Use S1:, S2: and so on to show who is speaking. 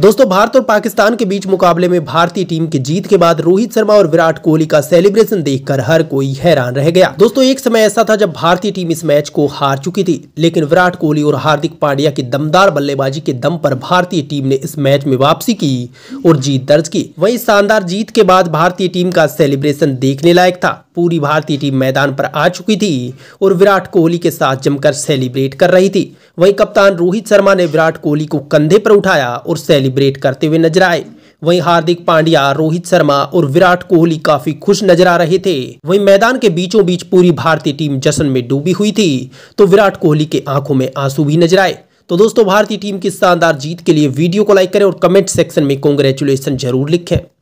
S1: दोस्तों भारत और पाकिस्तान के बीच मुकाबले में भारतीय टीम की जीत के बाद रोहित शर्मा और विराट कोहली का सेलिब्रेशन देखकर हर कोई हैरान रह गया दोस्तों एक समय ऐसा था जब भारतीय टीम इस मैच को हार चुकी थी लेकिन विराट कोहली और हार्दिक पांड्या की दमदार बल्लेबाजी के दम पर भारतीय टीम ने इस मैच में वापसी की और जीत दर्ज की वही शानदार जीत के बाद भारतीय टीम का सेलिब्रेशन देखने लायक था पूरी भारतीय टीम मैदान पर आ चुकी थी और विराट कोहली के साथ जमकर सेलिब्रेट कर रही थी वही कप्तान रोहित शर्मा ने विराट कोहली को कंधे पर उठाया और सेलिब्रेट सेलिब्रेट करते हुए नजर आए वहीं हार्दिक पांड्या रोहित शर्मा और विराट कोहली काफी खुश नजर आ रहे थे वहीं मैदान के बीचों बीच पूरी भारतीय टीम जश्न में डूबी हुई थी तो विराट कोहली के आंखों में आंसू भी नजर आए तो दोस्तों भारतीय टीम की शानदार जीत के लिए वीडियो को लाइक करें और कमेंट सेक्शन में कॉन्ग्रेचुलेसन जरूर लिखें